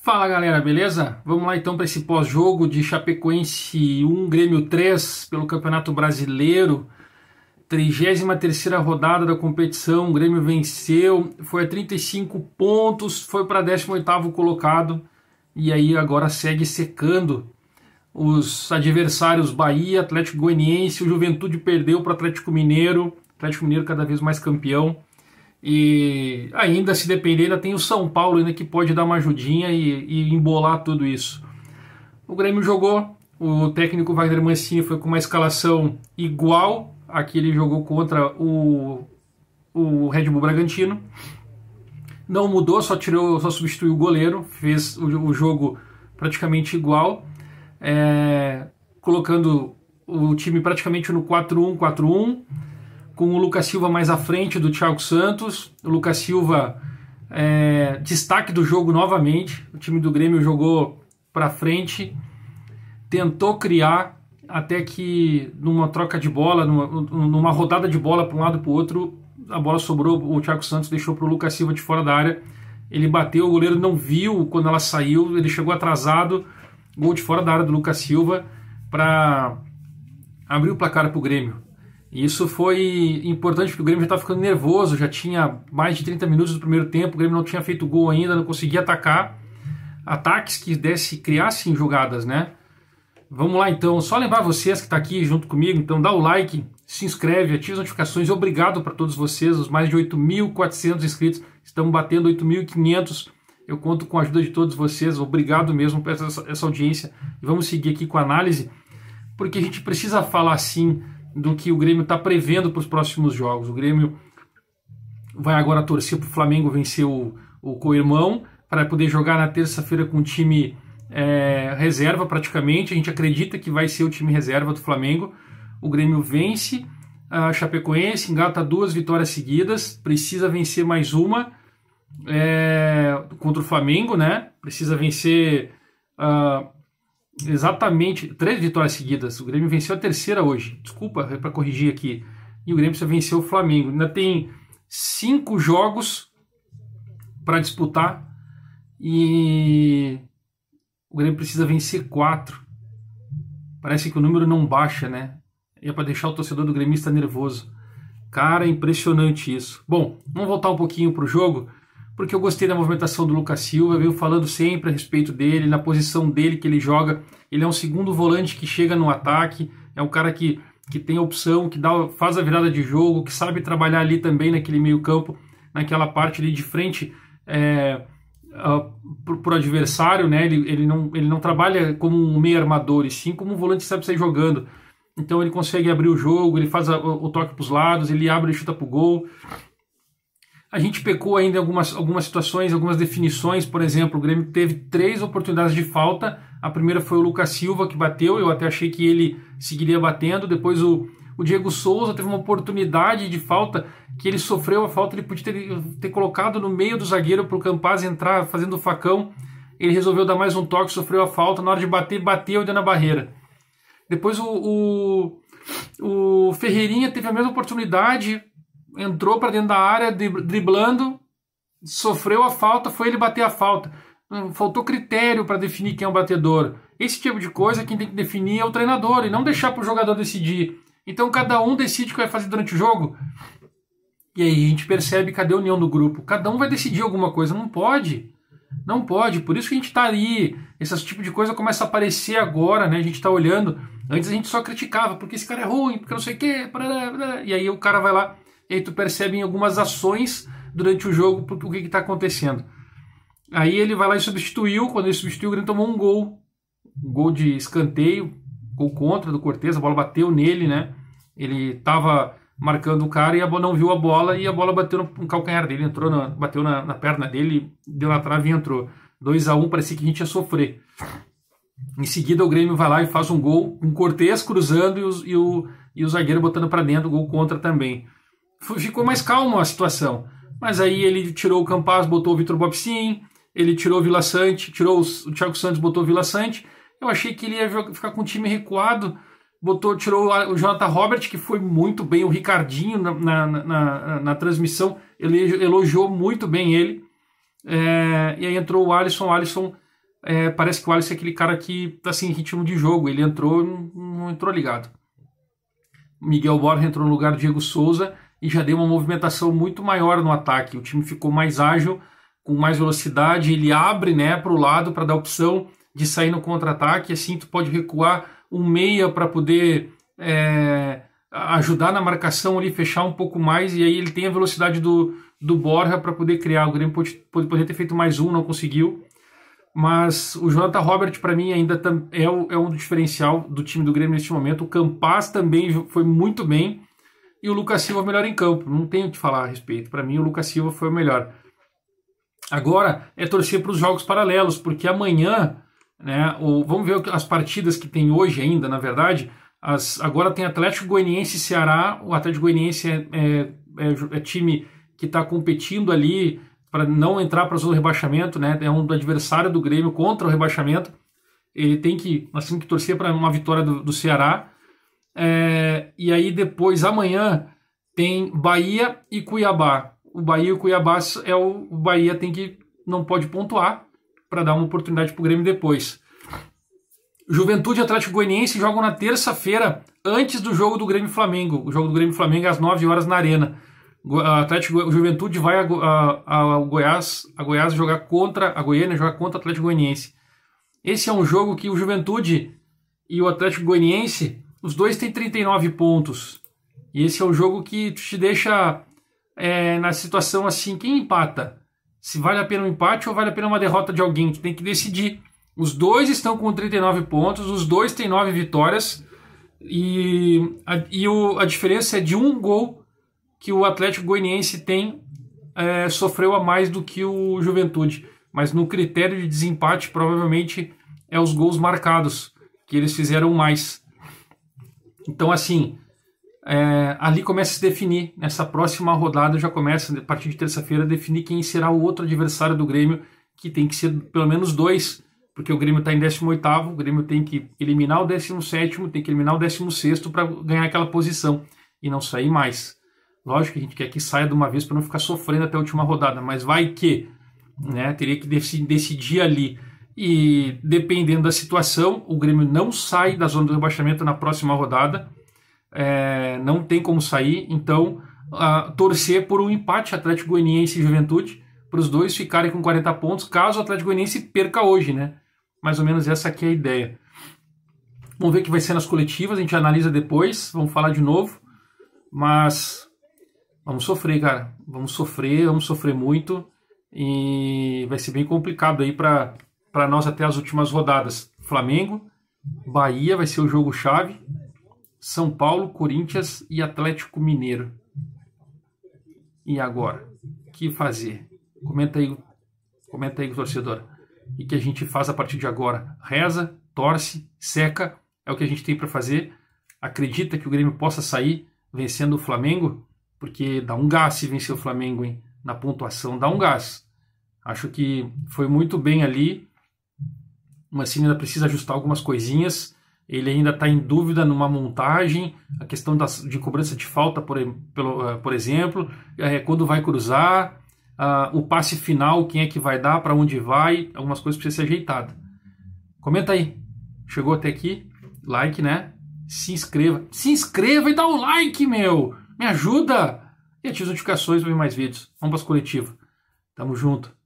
Fala galera, beleza? Vamos lá então para esse pós-jogo de Chapecoense 1 Grêmio 3 pelo Campeonato Brasileiro. 33 rodada da competição, o Grêmio venceu, foi a 35 pontos, foi para 18 colocado e aí agora segue secando os adversários Bahia, Atlético Goianiense, o Juventude perdeu para Atlético Mineiro, Atlético Mineiro cada vez mais campeão. E ainda, se depender, ainda tem o São Paulo ainda que pode dar uma ajudinha e, e embolar tudo isso. O Grêmio jogou, o técnico Wagner Mancini foi com uma escalação igual à que ele jogou contra o, o Red Bull Bragantino. Não mudou, só tirou, só substituiu o goleiro, fez o, o jogo praticamente igual é, colocando o time praticamente no 4-1-4-1, com o Lucas Silva mais à frente do Thiago Santos. O Lucas Silva, é, destaque do jogo novamente. O time do Grêmio jogou para frente, tentou criar, até que numa troca de bola, numa, numa rodada de bola para um lado para o outro, a bola sobrou, o Thiago Santos deixou para o Lucas Silva de fora da área. Ele bateu, o goleiro não viu quando ela saiu, ele chegou atrasado Gol de fora da área do Lucas Silva para abrir o placar para o Grêmio. isso foi importante porque o Grêmio já estava ficando nervoso, já tinha mais de 30 minutos do primeiro tempo, o Grêmio não tinha feito gol ainda, não conseguia atacar. Ataques que desse, criassem jogadas, né? Vamos lá então, só lembrar vocês que está aqui junto comigo, então dá o like, se inscreve, ativa as notificações. Obrigado para todos vocês, os mais de 8.400 inscritos. Estamos batendo 8.500 eu conto com a ajuda de todos vocês. Obrigado mesmo por essa, essa audiência. E vamos seguir aqui com a análise, porque a gente precisa falar sim do que o Grêmio está prevendo para os próximos jogos. O Grêmio vai agora torcer para o Flamengo vencer o, o co-irmão, para poder jogar na terça-feira com o time é, reserva praticamente. A gente acredita que vai ser o time reserva do Flamengo. O Grêmio vence a Chapecoense, engata duas vitórias seguidas, precisa vencer mais uma é, contra o Flamengo, né? Precisa vencer uh, exatamente três vitórias seguidas. O Grêmio venceu a terceira hoje. Desculpa, é para corrigir aqui. E o Grêmio precisa vencer o Flamengo. Ainda tem cinco jogos para disputar e o Grêmio precisa vencer quatro. Parece que o número não baixa, né? E é para deixar o torcedor do gremista nervoso. Cara, impressionante isso. Bom, vamos voltar um pouquinho pro jogo porque eu gostei da movimentação do Lucas Silva, venho falando sempre a respeito dele, na posição dele que ele joga. Ele é um segundo volante que chega no ataque, é um cara que, que tem opção, que dá, faz a virada de jogo, que sabe trabalhar ali também naquele meio-campo, naquela parte ali de frente é, uh, para o adversário. Né? Ele, ele, não, ele não trabalha como um meio armador, e sim como um volante que sabe sair jogando. Então ele consegue abrir o jogo, ele faz a, o, o toque para os lados, ele abre e chuta para o gol. A gente pecou ainda em algumas, algumas situações, algumas definições. Por exemplo, o Grêmio teve três oportunidades de falta. A primeira foi o Lucas Silva que bateu, eu até achei que ele seguiria batendo. Depois o, o Diego Souza teve uma oportunidade de falta que ele sofreu a falta, ele podia ter, ter colocado no meio do zagueiro para o Campaz entrar fazendo o facão. Ele resolveu dar mais um toque, sofreu a falta. Na hora de bater, bateu e deu na barreira. Depois o, o, o Ferreirinha teve a mesma oportunidade, entrou para dentro da área, driblando, sofreu a falta, foi ele bater a falta. Hum, faltou critério para definir quem é o batedor. Esse tipo de coisa quem tem que definir é o treinador e não deixar para o jogador decidir. Então cada um decide o que vai fazer durante o jogo. E aí a gente percebe cadê a união do grupo. Cada um vai decidir alguma coisa, não pode. Não pode, por isso que a gente está ali. Esse tipo de coisa começa a aparecer agora, né? A gente está olhando. Antes a gente só criticava, porque esse cara é ruim, porque não sei o quê. E aí o cara vai lá e aí tu percebe em algumas ações durante o jogo o que está acontecendo. Aí ele vai lá e substituiu. Quando ele substituiu, o Grêmio tomou um gol. Um gol de escanteio, gol contra do Cortez, a bola bateu nele, né? Ele estava marcando o cara e a bola não viu a bola e a bola bateu no calcanhar dele, entrou na, bateu na, na, perna dele, deu na trave e entrou. 2 a 1 um, parecia que a gente ia sofrer. Em seguida o Grêmio vai lá e faz um gol, um Cortez cruzando e, e o, e o zagueiro botando para dentro, gol contra também ficou mais calma a situação. Mas aí ele tirou o Campaz, botou o Vitor Bobsin, ele tirou o Vila Sante, tirou o Thiago Santos, botou o Vila Sante. Eu achei que ele ia ficar com o time recuado, botou, tirou o Jonathan Robert, que foi muito bem, o Ricardinho na, na, na, na transmissão, ele elogiou muito bem ele. É, e aí entrou o Alisson, o Alisson é, parece que o Alisson é aquele cara que tá sem ritmo de jogo, ele entrou, não, não entrou ligado. Miguel Borja entrou no lugar do Diego Souza, e já deu uma movimentação muito maior no ataque. O time ficou mais ágil, com mais velocidade, ele abre né, para o lado para dar opção de sair no contra-ataque. Assim, tu pode recuar um meia para poder é, ajudar na marcação ali, fechar um pouco mais, e aí ele tem a velocidade do, do Borja para poder criar. O Grêmio pode, pode, poderia ter feito mais um, não conseguiu. Mas o Jonathan Robert, para mim, ainda é, o, é um diferencial do time do Grêmio neste momento. O Campas também foi muito bem e o Lucas Silva melhor em campo. Não tenho o que falar a respeito. Para mim, o Lucas Silva foi o melhor. Agora é torcer para os jogos paralelos, porque amanhã, né, o, vamos ver as partidas que tem hoje ainda, na verdade. As, agora tem Atlético Goianiense e Ceará. O Atlético Goianiense é, é, é, é time que está competindo ali para não entrar para a zona rebaixamento, né? É um adversário do Grêmio contra o rebaixamento. Ele tem que, assim, que torcer para uma vitória do, do Ceará é, e aí depois, amanhã, tem Bahia e Cuiabá. O Bahia e o Cuiabá é o, o Bahia tem que não pode pontuar para dar uma oportunidade para o Grêmio depois. Juventude e Atlético Goianiense jogam na terça-feira, antes do jogo do Grêmio Flamengo. O jogo do Grêmio Flamengo é às 9 horas na Arena. O Atlético Juventude vai a, a, a, Goiás, a Goiás jogar contra a Goiânia, jogar contra o Atlético Goianiense. Esse é um jogo que o Juventude e o Atlético Goianiense os dois têm 39 pontos. E esse é o jogo que te deixa é, na situação assim: quem empata? Se vale a pena um empate ou vale a pena uma derrota de alguém? Tu tem que decidir. Os dois estão com 39 pontos, os dois têm 9 vitórias. E a, e o, a diferença é de um gol que o Atlético Goianiense tem é, sofreu a mais do que o Juventude. Mas no critério de desempate, provavelmente é os gols marcados que eles fizeram mais. Então, assim, é, ali começa a se definir. Nessa próxima rodada já começa, a partir de terça-feira, a definir quem será o outro adversário do Grêmio, que tem que ser pelo menos dois, porque o Grêmio está em 18, o Grêmio tem que eliminar o 17, tem que eliminar o 16 para ganhar aquela posição e não sair mais. Lógico que a gente quer que saia de uma vez para não ficar sofrendo até a última rodada, mas vai que né, teria que decidir ali e dependendo da situação, o Grêmio não sai da zona do rebaixamento na próxima rodada. É, não tem como sair, então a, torcer por um empate Atlético Goianiense e Juventude para os dois ficarem com 40 pontos, caso o Atlético Goianiense perca hoje, né? Mais ou menos essa aqui é a ideia. Vamos ver o que vai ser nas coletivas, a gente analisa depois, vamos falar de novo, mas vamos sofrer, cara. Vamos sofrer, vamos sofrer muito e vai ser bem complicado aí para para nós até as últimas rodadas. Flamengo, Bahia vai ser o jogo chave. São Paulo, Corinthians e Atlético Mineiro. E agora, o que fazer? Comenta aí, comenta aí, torcedor. E que a gente faz a partir de agora? Reza, torce, seca, é o que a gente tem para fazer. Acredita que o Grêmio possa sair vencendo o Flamengo? Porque dá um gás se vencer o Flamengo, hein? Na pontuação dá um gás. Acho que foi muito bem ali o Mancini ainda precisa ajustar algumas coisinhas. Ele ainda está em dúvida numa montagem, a questão das, de cobrança de falta, por, pelo, eh, por exemplo, é, quando vai cruzar, ah, o passe final, quem é que vai dar, para onde vai, algumas coisas precisam ser ajeitadas. Comenta aí. Chegou até aqui? Like, né? Se inscreva. Se inscreva e dá o um like, meu! Me ajuda! E ative as notificações para ver mais vídeos. Vamos para as coletivas. Tamo junto.